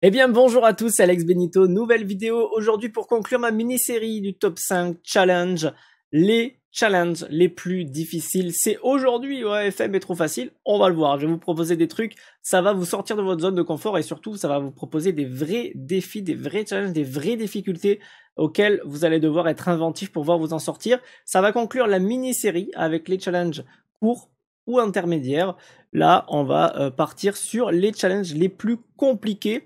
Eh bien bonjour à tous, Alex Benito, nouvelle vidéo aujourd'hui pour conclure ma mini-série du top 5 challenge, les challenges les plus difficiles. C'est aujourd'hui, ouais, FM est trop facile, on va le voir, je vais vous proposer des trucs, ça va vous sortir de votre zone de confort et surtout ça va vous proposer des vrais défis, des vrais challenges, des vraies difficultés auxquelles vous allez devoir être inventif pour pouvoir vous en sortir. Ça va conclure la mini-série avec les challenges courts ou intermédiaires. Là, on va euh, partir sur les challenges les plus compliqués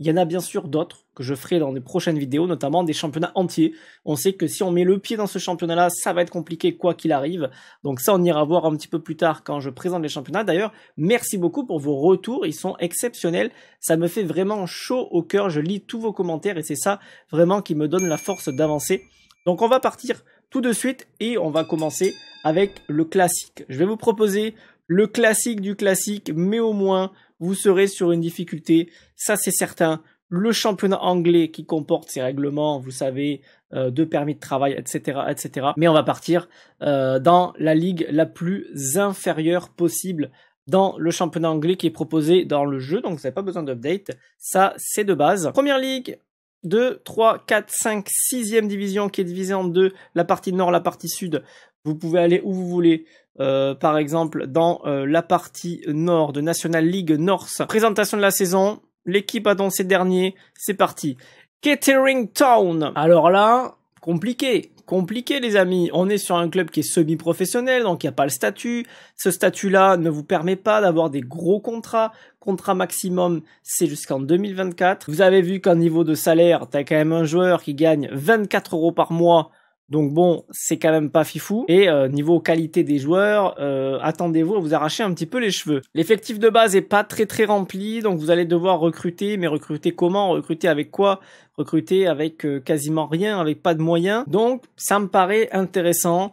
il y en a bien sûr d'autres que je ferai dans les prochaines vidéos, notamment des championnats entiers. On sait que si on met le pied dans ce championnat-là, ça va être compliqué quoi qu'il arrive. Donc ça, on ira voir un petit peu plus tard quand je présente les championnats. D'ailleurs, merci beaucoup pour vos retours, ils sont exceptionnels. Ça me fait vraiment chaud au cœur, je lis tous vos commentaires et c'est ça vraiment qui me donne la force d'avancer. Donc on va partir tout de suite et on va commencer avec le classique. Je vais vous proposer le classique du classique, mais au moins vous serez sur une difficulté, ça c'est certain. Le championnat anglais qui comporte ses règlements, vous savez, euh, de permis de travail, etc., etc. Mais on va partir euh, dans la ligue la plus inférieure possible dans le championnat anglais qui est proposé dans le jeu, donc vous n'avez pas besoin d'update. Ça, c'est de base. Première ligue, 2, 3, 4, 5, 6e division qui est divisée en deux, la partie nord, la partie sud. Vous pouvez aller où vous voulez. Euh, par exemple, dans euh, la partie nord de National League North. Présentation de la saison, l'équipe a dans ces derniers, c'est parti. Catering Town. Alors là, compliqué, compliqué les amis. On est sur un club qui est semi-professionnel, donc il n'y a pas le statut. Ce statut-là ne vous permet pas d'avoir des gros contrats. Contrat maximum, c'est jusqu'en 2024. Vous avez vu qu'en niveau de salaire, tu as quand même un joueur qui gagne 24 euros par mois donc bon, c'est quand même pas fifou. Et euh, niveau qualité des joueurs, euh, attendez-vous à vous arracher un petit peu les cheveux. L'effectif de base est pas très très rempli, donc vous allez devoir recruter, mais recruter comment Recruter avec quoi Recruter avec euh, quasiment rien, avec pas de moyens. Donc ça me paraît intéressant.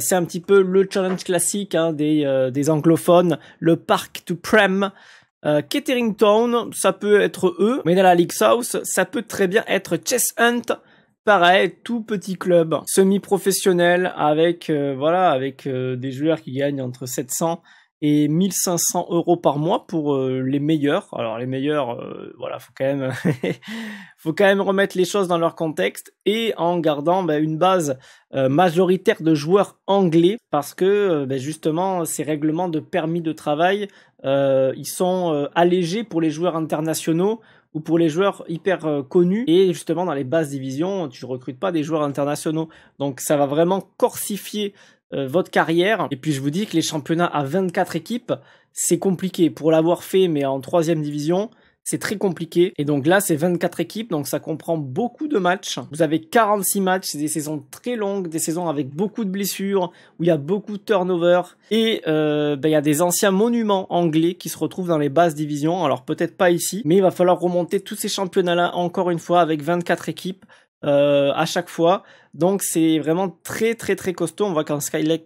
c'est un petit peu le challenge classique hein, des, des, anglophones, le park to prem. Euh, Town, ça peut être eux, mais dans la League South, ça peut très bien être Chess Hunt, pareil, tout petit club semi-professionnel avec euh, voilà avec euh, des joueurs qui gagnent entre 700 et 1500 euros par mois pour euh, les meilleurs. Alors les meilleurs, voilà, faut quand même faut quand même remettre les choses dans leur contexte et en gardant bah, une base majoritaire de joueurs anglais parce que bah, justement ces règlements de permis de travail ils sont allégés pour les joueurs internationaux ou pour les joueurs hyper euh, connus. Et justement, dans les basses divisions, tu recrutes pas des joueurs internationaux. Donc ça va vraiment corsifier euh, votre carrière. Et puis je vous dis que les championnats à 24 équipes, c'est compliqué. Pour l'avoir fait, mais en troisième division, c'est très compliqué. Et donc là, c'est 24 équipes, donc ça comprend beaucoup de matchs. Vous avez 46 matchs, c'est des saisons très longues, des saisons avec beaucoup de blessures, où il y a beaucoup de turnover. Et euh, ben, il y a des anciens monuments anglais qui se retrouvent dans les basses divisions. Alors peut-être pas ici, mais il va falloir remonter tous ces championnats-là encore une fois avec 24 équipes. Euh, à chaque fois. Donc c'est vraiment très très très costaud. On voit qu'en Skybet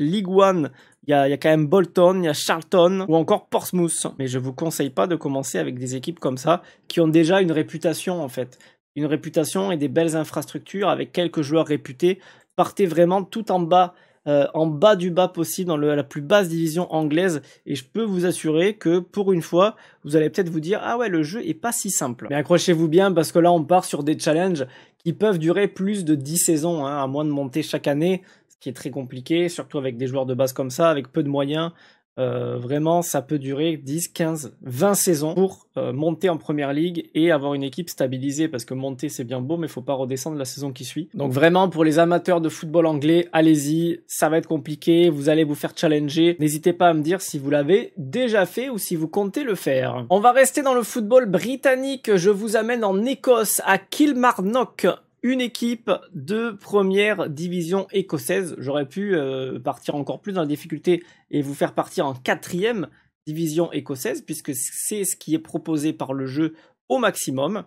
League One, il y, a, y a, quand même Bolton, il y a Charlton ou encore Portsmouth. Mais je vous conseille pas de commencer avec des équipes comme ça qui ont déjà une réputation en fait. Une réputation et des belles infrastructures avec quelques joueurs réputés. Partez vraiment tout en bas euh, en bas du bas possible, dans la plus basse division anglaise. Et je peux vous assurer que pour une fois, vous allez peut-être vous dire ah ouais le jeu est pas si simple. Mais accrochez-vous bien parce que là on part sur des challenges qui peuvent durer plus de 10 saisons, hein, à moins de monter chaque année, ce qui est très compliqué, surtout avec des joueurs de base comme ça, avec peu de moyens. Euh, vraiment, ça peut durer 10, 15, 20 saisons pour euh, monter en première ligue et avoir une équipe stabilisée parce que monter c'est bien beau, mais il faut pas redescendre la saison qui suit. Donc vraiment, pour les amateurs de football anglais, allez-y, ça va être compliqué, vous allez vous faire challenger. N'hésitez pas à me dire si vous l'avez déjà fait ou si vous comptez le faire. On va rester dans le football britannique. Je vous amène en Écosse à Kilmarnock, une équipe de première division écossaise. J'aurais pu euh, partir encore plus dans la difficulté et vous faire partir en quatrième division écossaise, puisque c'est ce qui est proposé par le jeu au maximum.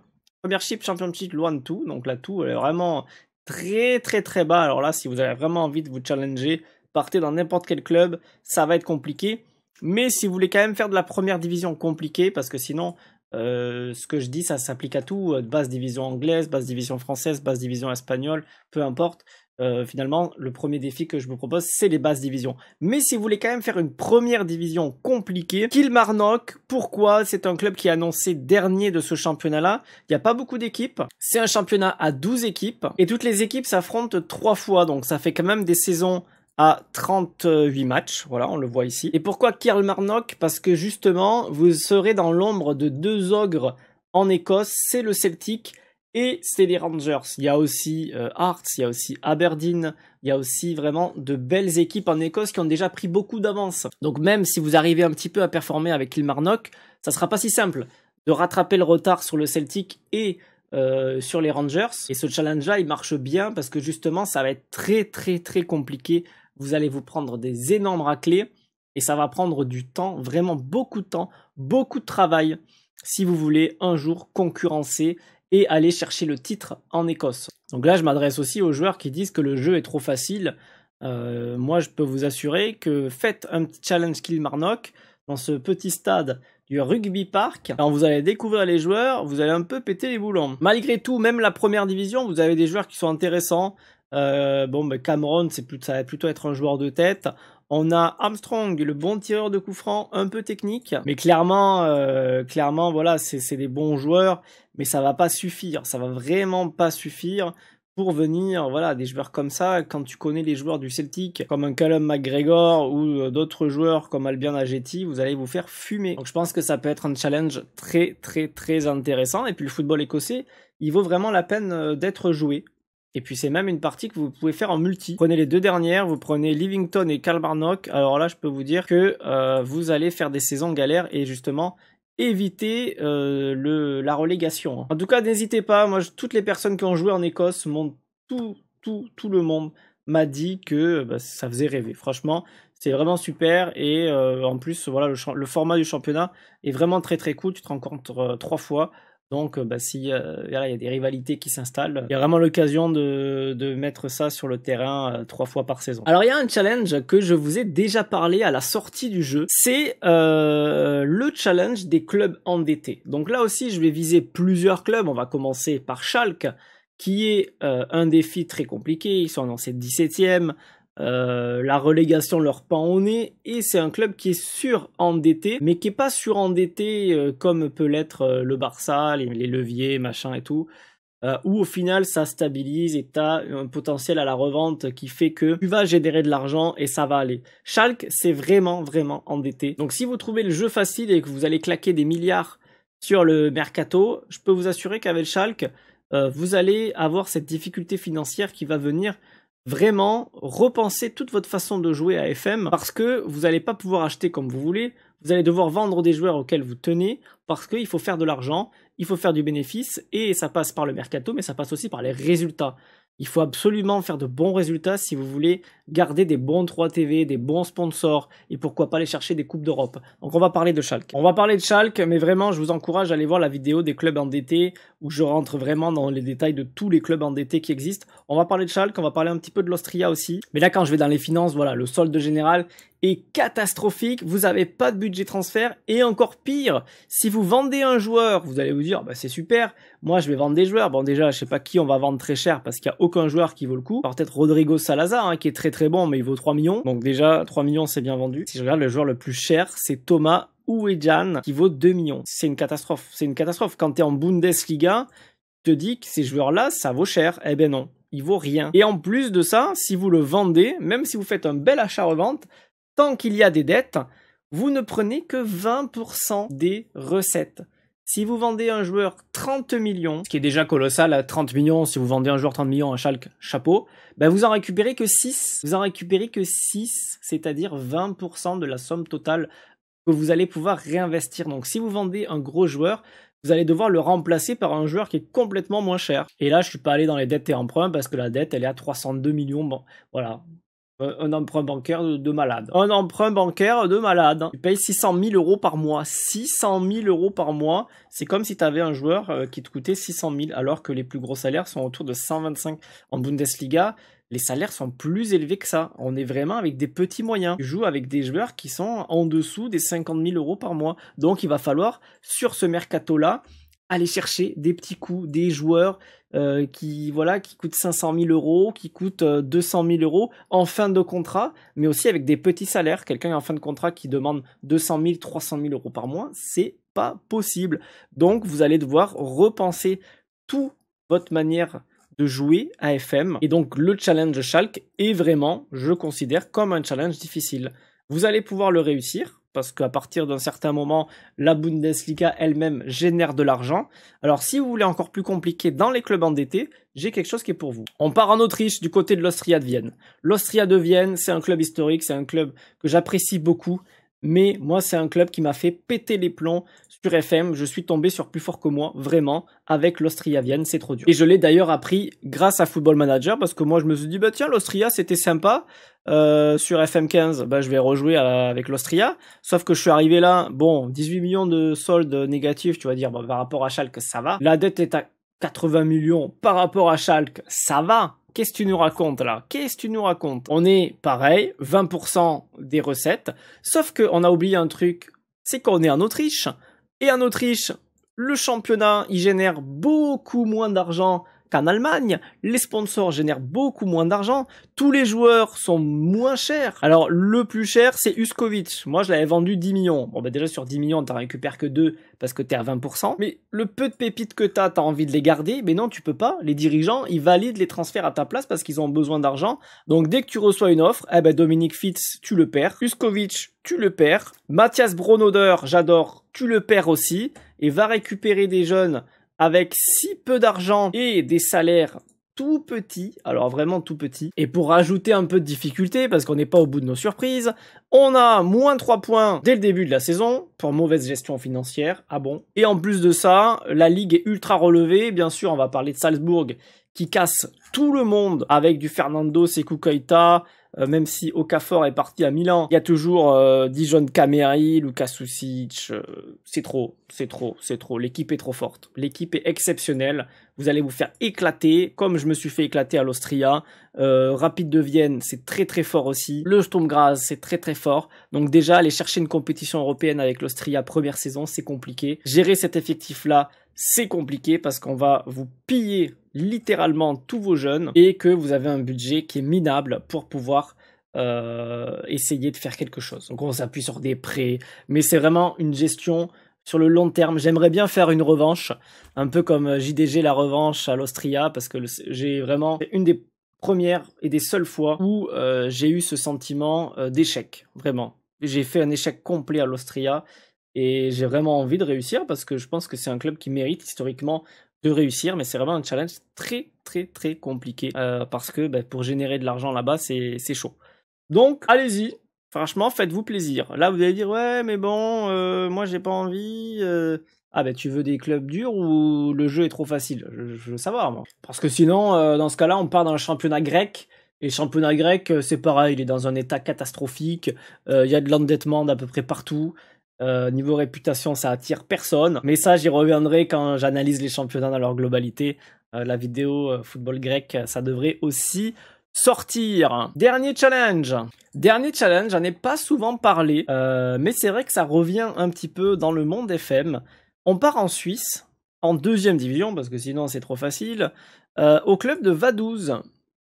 chip, Championship, de tout, donc là tout elle est vraiment très très très bas. Alors là, si vous avez vraiment envie de vous challenger, partez dans n'importe quel club, ça va être compliqué. Mais si vous voulez quand même faire de la première division compliquée, parce que sinon euh, ce que je dis, ça s'applique à tout, euh, basse division anglaise, basse division française, basse division espagnole, peu importe. Euh, finalement, le premier défi que je vous propose, c'est les basses divisions. Mais si vous voulez quand même faire une première division compliquée, Kilmarnock, pourquoi C'est un club qui est annoncé dernier de ce championnat-là. Il n'y a pas beaucoup d'équipes. C'est un championnat à 12 équipes. Et toutes les équipes s'affrontent trois fois. Donc ça fait quand même des saisons à 38 matchs, voilà, on le voit ici. Et pourquoi Kiel Marnock Parce que justement, vous serez dans l'ombre de deux ogres en Écosse, c'est le Celtic et c'est les Rangers. Il y a aussi euh, Hearts, il y a aussi Aberdeen, il y a aussi vraiment de belles équipes en Écosse qui ont déjà pris beaucoup d'avance. Donc même si vous arrivez un petit peu à performer avec Kilmarnock, ça sera pas si simple de rattraper le retard sur le Celtic et euh, sur les Rangers. Et ce challenge-là, il marche bien parce que justement, ça va être très très très compliqué vous allez vous prendre des énormes raclés et ça va prendre du temps, vraiment beaucoup de temps, beaucoup de travail si vous voulez un jour concurrencer et aller chercher le titre en Écosse. Donc là, je m'adresse aussi aux joueurs qui disent que le jeu est trop facile. Euh, moi, je peux vous assurer que faites un petit challenge Kilmarnock dans ce petit stade du rugby park. Quand vous allez découvrir les joueurs, vous allez un peu péter les boulons. Malgré tout, même la première division, vous avez des joueurs qui sont intéressants, euh, bon, ben, Cameron, c'est ça va plutôt être un joueur de tête. On a Armstrong, le bon tireur de coup franc, un peu technique, mais clairement, euh, clairement, voilà, c'est des bons joueurs, mais ça va pas suffire, ça va vraiment pas suffire pour venir, voilà, des joueurs comme ça, quand tu connais les joueurs du Celtic, comme un Callum McGregor ou euh, d'autres joueurs comme Albion Ajeti, vous allez vous faire fumer. Donc je pense que ça peut être un challenge très très très intéressant. Et puis le football écossais, il vaut vraiment la peine d'être joué. Et puis c'est même une partie que vous pouvez faire en multi. Prenez les deux dernières, vous prenez Livington et Karl Alors là, je peux vous dire que euh, vous allez faire des saisons galères et justement éviter euh, le, la relégation. Hein. En tout cas, n'hésitez pas. Moi, toutes les personnes qui ont joué en Écosse, tout, tout, tout le monde m'a dit que bah, ça faisait rêver. Franchement, c'est vraiment super et euh, en plus, voilà, le, le, format du championnat est vraiment très très cool. Tu te rencontres trois fois. Donc, euh, bah, si euh, il y a des rivalités qui s'installent, il y a vraiment l'occasion de, de, mettre ça sur le terrain euh, trois fois par saison. Alors, il y a un challenge que je vous ai déjà parlé à la sortie du jeu. C'est le challenge des clubs endettés. Donc là aussi, je vais viser plusieurs clubs. On va commencer par Schalke, qui est un défi très compliqué. Ils sont annoncés 17e. Euh, la relégation leur pend au nez et c'est un club qui est surendetté mais qui est pas surendetté euh, comme peut l'être euh, le Barça, les, leviers, machin et tout. où au final ça stabilise et as un potentiel à la revente qui fait que tu vas générer de l'argent et ça va aller. Schalke c'est vraiment vraiment endetté. Donc si vous trouvez le jeu facile et que vous allez claquer des milliards sur le mercato, je peux vous assurer qu'avec Schalke vous allez avoir cette difficulté financière qui va venir vraiment repenser toute votre façon de jouer à FM parce que vous n'allez pas pouvoir acheter comme vous voulez, vous allez devoir vendre des joueurs auxquels vous tenez parce qu'il faut faire de l'argent, il faut faire du bénéfice et ça passe par le mercato mais ça passe aussi par les résultats. Il faut absolument faire de bons résultats si vous voulez garder des bons 3 TV, des bons sponsors et pourquoi pas aller chercher des coupes d'Europe. Donc on va parler de Schalke. On va parler de Schalke, mais vraiment je vous encourage à aller voir la vidéo des clubs endettés où je rentre vraiment dans les détails de tous les clubs endettés qui existent. On va parler de Schalke, on va parler un petit peu de l'Austria aussi. Mais là quand je vais dans les finances, voilà, le solde général est catastrophique, vous n'avez pas de budget transfert et encore pire, si vous vendez un joueur, vous allez vous dire bah, c'est super, moi je vais vendre des joueurs. Bon déjà, je sais pas qui on va vendre très cher parce qu'il n'y a aucun joueur qui vaut le coup. Peut-être Rodrigo Salazar hein, qui est très très bon, mais il vaut 3 millions. Donc déjà, 3 millions, c'est bien vendu. Si je regarde le joueur le plus cher, c'est Thomas ouedjan qui vaut 2 millions. C'est une catastrophe. C'est une catastrophe. Quand es en Bundesliga, te dis que ces joueurs-là, ça vaut cher. Eh ben non, il vaut rien. Et en plus de ça, si vous le vendez, même si vous faites un bel achat-revente, tant qu'il y a des dettes, vous ne prenez que 20% des recettes. Si vous vendez un joueur 30 millions, ce qui est déjà colossal à 30 millions, si vous vendez un joueur 30 millions à chaque chapeau, ben vous en récupérez que 6. Vous en récupérez que 6, c'est-à-dire 20% de la somme totale que vous allez pouvoir réinvestir. Donc si vous vendez un gros joueur, vous allez devoir le remplacer par un joueur qui est complètement moins cher. Et là, je suis pas allé dans les dettes et emprunts parce que la dette, elle est à 302 millions. Bon, voilà. Euh, un emprunt bancaire de, malade. Un emprunt bancaire de malade. Tu payes 600 000 euros par mois. 600 000 euros par mois, c'est comme si tu avais un joueur euh, qui te coûtait 600 000, alors que les plus gros salaires sont autour de 125 en Bundesliga. Les salaires sont plus élevés que ça. On est vraiment avec des petits moyens. Tu joues avec des joueurs qui sont en dessous des 50 000 euros par mois. Donc il va falloir, sur ce mercato-là, aller chercher des petits coups, des joueurs euh, qui voilà qui coûte 500 000 euros, qui coûte 200 euh, 000 euros en fin de contrat, mais aussi avec des petits salaires. Quelqu'un en fin de contrat qui demande 200 000, 300 000 euros par mois, c'est pas possible. Donc vous allez devoir repenser toute votre manière de jouer à FM. Et donc le challenge Schalke est vraiment, je considère, comme un challenge difficile. Vous allez pouvoir le réussir, parce qu'à partir d'un certain moment, la Bundesliga elle-même génère de l'argent. Alors si vous voulez encore plus compliqué dans les clubs endettés, j'ai quelque chose qui est pour vous. On part en Autriche du côté de l'Austria de Vienne. L'Austria de Vienne, c'est un club historique, c'est un club que j'apprécie beaucoup. Mais moi, c'est un club qui m'a fait péter les plombs sur FM. Je suis tombé sur plus fort que moi, vraiment, avec l'Austria Vienne. C'est trop dur. Et je l'ai d'ailleurs appris grâce à Football Manager parce que moi, je me suis dit, bah tiens, l'Austria, c'était sympa. Euh, sur FM15, bah, je vais rejouer avec l'Austria. Sauf que je suis arrivé là, bon, 18 millions de soldes négatifs, tu vas dire, bah, par rapport à Schalke, ça va. La dette est à 80 millions par rapport à Schalke, ça va. Qu'est-ce que tu nous racontes là Qu'est-ce que tu nous racontes On est pareil, 20% des recettes, sauf qu'on a oublié un truc, c'est qu'on est en Autriche. Et en Autriche, le championnat, il génère beaucoup moins d'argent qu'en Allemagne, les sponsors génèrent beaucoup moins d'argent, tous les joueurs sont moins chers. Alors le plus cher, c'est Uskovic. Moi, je l'avais vendu 10 millions. Bon, bah déjà sur 10 millions, t'en récupères que 2 parce que t'es à 20%. Mais le peu de pépites que t'as, t'as envie de les garder. Mais non, tu peux pas. Les dirigeants, ils valident les transferts à ta place parce qu'ils ont besoin d'argent. Donc dès que tu reçois une offre, eh ben Dominique Fitz, tu le perds. Uskovic, tu le perds. Mathias Bronoder, j'adore, tu le perds aussi. Et va récupérer des jeunes avec si peu d'argent et des salaires tout petits, alors vraiment tout petits. Et pour rajouter un peu de difficulté, parce qu'on n'est pas au bout de nos surprises, on a moins 3 points dès le début de la saison pour mauvaise gestion financière. Ah bon Et en plus de ça, la ligue est ultra relevée. Bien sûr, on va parler de Salzbourg qui casse tout le monde avec du Fernando c'est euh, même si Okafor est parti à Milan, il y a toujours euh, Dijon Kameri, Lucas Susic, euh, c'est trop, c'est trop, c'est trop, l'équipe est trop forte, l'équipe est exceptionnelle, vous allez vous faire éclater, comme je me suis fait éclater à l'Austria, euh, Rapide de Vienne, c'est très très fort aussi, le Graz, c'est très très fort, donc déjà aller chercher une compétition européenne avec l'Austria première saison, c'est compliqué, gérer cet effectif-là, c'est compliqué parce qu'on va vous piller littéralement tous vos jeunes et que vous avez un budget qui est minable pour pouvoir euh, essayer de faire quelque chose. Donc on s'appuie sur des prêts, mais c'est vraiment une gestion sur le long terme. J'aimerais bien faire une revanche, un peu comme euh, JDG la revanche à l'Austria, parce que j'ai vraiment une des premières et des seules fois où euh, j'ai eu ce sentiment d'échec, vraiment. J'ai fait un échec complet à l'Austria et j'ai vraiment envie de réussir parce que je pense que c'est un club qui mérite historiquement de réussir, mais c'est vraiment un challenge très très très compliqué euh, parce que ben, pour générer de l'argent là-bas, c'est chaud. Donc allez-y, franchement, faites-vous plaisir. Là, vous allez dire ouais, mais bon, euh, moi j'ai pas envie. Euh. Ah ben tu veux des clubs durs ou le jeu est trop facile je, je, veux savoir moi. Parce que sinon, dans ce cas-là, on part dans le championnat grec. Et le championnat grec, c'est pareil, il est dans un état catastrophique. Il y a de l'endettement d'à peu près partout. Euh, niveau réputation, ça attire personne. Mais ça, j'y reviendrai quand j'analyse les championnats dans leur globalité. Euh, la vidéo euh, football grec, ça devrait aussi sortir. Dernier challenge. Dernier challenge, j'en ai pas souvent parlé, mais c'est vrai que ça revient un petit peu dans le monde FM. On part en Suisse, en deuxième division, parce que sinon c'est trop facile, au club de Vaduz.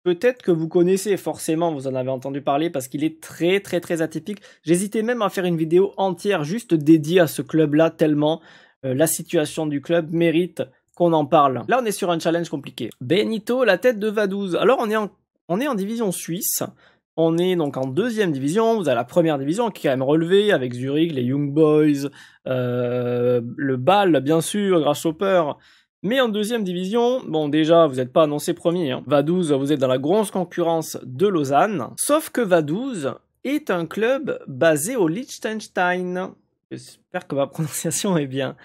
Peut-être que vous connaissez, forcément, vous en avez entendu parler parce qu'il est très très très atypique. J'hésitais même à faire une vidéo entière juste dédiée à ce club-là tellement euh, la situation du club mérite qu'on en parle. Là, on est sur un challenge compliqué. Benito, la tête de Vaduz. Alors, on est en, on est en division suisse. On est donc en deuxième division, vous avez la première division qui est quand même relevée avec Zurich, les Young Boys, euh, le Ball bien sûr, grâce Grasshopper, mais en deuxième division, bon déjà vous n'êtes pas annoncé premier, hein. Vaduz vous êtes dans la grosse concurrence de Lausanne, sauf que Vaduz est un club basé au Liechtenstein. J'espère que ma prononciation est bien.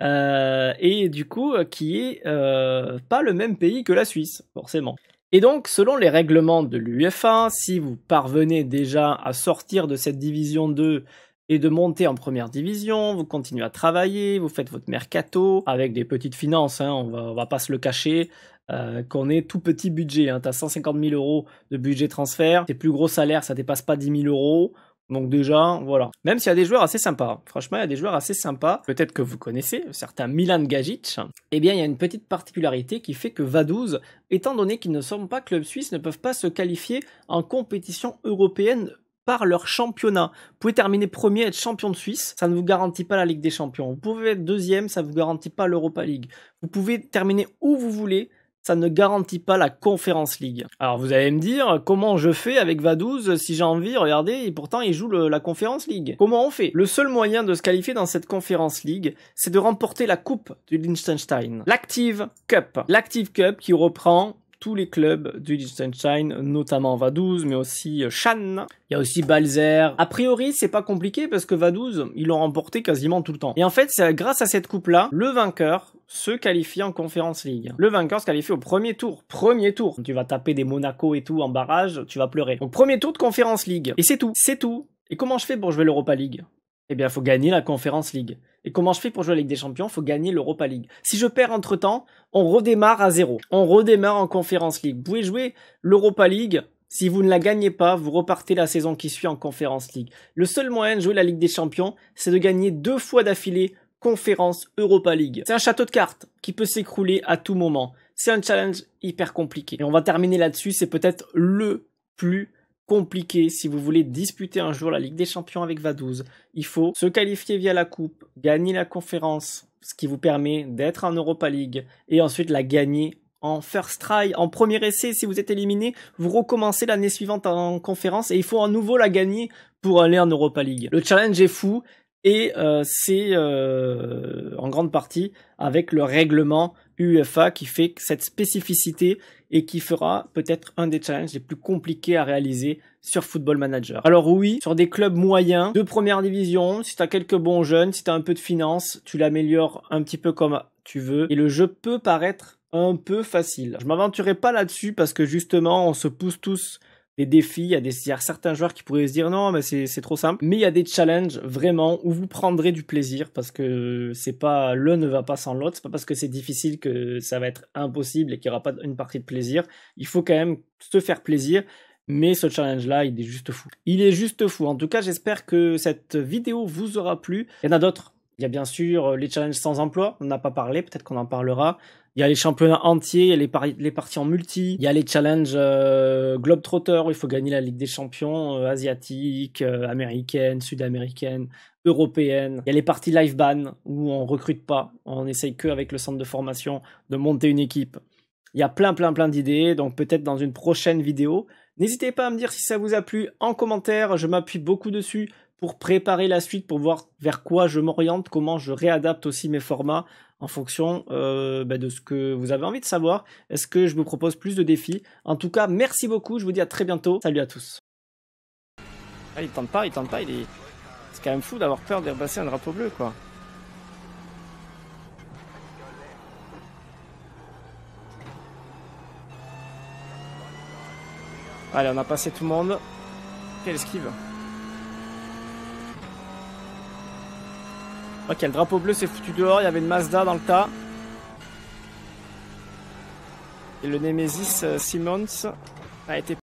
Euh, et du coup euh, qui est euh, pas le même pays que la Suisse, forcément. Et donc, selon les règlements de l'UFA, si vous parvenez déjà à sortir de cette division 2 et de monter en première division, vous continuez à travailler, vous faites votre mercato avec des petites finances, hein, on, va, va pas se le cacher. Euh, qu'on est tout petit budget, hein. tu as 150 000 euros de budget transfert, tes plus gros salaires ça dépasse pas 10 000 euros, donc déjà, voilà. Même s'il y a des joueurs assez sympas, hein. franchement, il y a des joueurs assez sympas, peut-être que vous connaissez, certains Milan Gagic, eh bien, il y a une petite particularité qui fait que Vaduz, étant donné qu'ils ne sont pas club suisse, ne peuvent pas se qualifier en compétition européenne leur championnat. Vous pouvez terminer premier, être champion de Suisse, ça ne vous garantit pas la Ligue des Champions. Vous pouvez être deuxième, ça ne vous garantit pas l'Europa League. Vous pouvez terminer où vous voulez, ça ne garantit pas la Conférence League. Alors vous allez me dire, comment je fais avec Vaduz si j'ai envie, regardez, et pourtant il joue la Conférence League. Comment on fait Le seul moyen de se qualifier dans cette Conférence League, c'est de remporter la Coupe du Liechtenstein. L'Active Cup. L'Active Cup qui reprend tous les clubs du Liechtenstein, notamment Vaduz, mais aussi euh, Shan. Il y a aussi Balzer. A priori, c'est pas compliqué parce que Vaduz, ils l'ont remporté quasiment tout le temps. Et en fait, c'est grâce à cette coupe-là, le vainqueur se qualifie en Conference League. Le vainqueur se qualifie au premier tour. Premier tour. Tu vas taper des Monaco et tout en barrage, tu vas pleurer. Donc premier tour de Conference League. Et c'est tout. C'est tout. Et comment je fais pour jouer l'Europa League eh bien, il faut gagner la Conférence League. Et comment je fais pour jouer la Ligue des Champions Faut gagner l'Europa League. Si je perds entre temps, on redémarre à zéro. On redémarre en Conférence League. Vous pouvez jouer l'Europa League. Si vous ne la gagnez pas, vous repartez la saison qui suit en Conférence League. Le seul moyen de jouer la Ligue des Champions, c'est de gagner deux fois d'affilée Conférence Europa League. C'est un château de cartes qui peut s'écrouler à tout moment. C'est un challenge hyper compliqué. Et on va terminer là-dessus. C'est peut-être le plus compliqué si vous voulez disputer un jour la Ligue des Champions avec Vaduz. Il faut se qualifier via la Coupe, gagner la conférence, ce qui vous permet d'être en Europa League, et ensuite la gagner en first try, en premier essai. Si vous êtes éliminé, vous recommencez l'année suivante en conférence et il faut à nouveau la gagner pour aller en Europa League. Le challenge est fou et euh, c'est euh, en grande partie avec le règlement UEFA qui fait cette spécificité et qui fera peut-être un des challenges les plus compliqués à réaliser sur Football Manager. Alors oui, sur des clubs moyens, de première division, si t'as quelques bons jeunes, si t'as un peu de finance, tu l'améliores un petit peu comme tu veux, et le jeu peut paraître un peu facile. Je m'aventurerai pas là-dessus parce que justement, on se pousse tous des défis. Il y, a certains joueurs qui pourraient se dire non, mais c'est trop simple. Mais il y a des challenges vraiment où vous prendrez du plaisir parce que c'est pas l'un ne va pas sans l'autre. C'est pas parce que c'est difficile que ça va être impossible et qu'il n'y aura pas une partie de plaisir. Il faut quand même se faire plaisir. Mais ce challenge-là, il est juste fou. Il est juste fou. En tout cas, j'espère que cette vidéo vous aura plu. Il y en a d'autres. Il y a bien sûr euh, les challenges sans emploi, on n'a pas parlé, peut-être qu'on en parlera. Il y a les championnats entiers, il y a les, parties en multi, il y a les challenges euh, Globetrotters globetrotter où il faut gagner la Ligue des champions euh, asiatique, euh, américaine, sud-américaine, européenne. Il y a les parties live ban où on recrute pas, on essaye que avec le centre de formation de monter une équipe. Il y a plein plein plein d'idées, donc peut-être dans une prochaine vidéo. N'hésitez pas à me dire si ça vous a plu en commentaire, je m'appuie beaucoup dessus pour préparer la suite, pour voir vers quoi je m'oriente, comment je réadapte aussi mes formats en fonction euh, bah, de ce que vous avez envie de savoir. Est-ce que je vous propose plus de défis En tout cas, merci beaucoup, je vous dis à très bientôt. Salut à tous. Ah, il tente pas, il tente pas, est... C'est quand même fou d'avoir peur de repasser un drapeau bleu, quoi. Allez, on a passé tout le monde. Quelle esquive Ok, le drapeau bleu s'est foutu dehors. Il y avait une Mazda dans le tas. Et le Nemesis euh, Simmons a été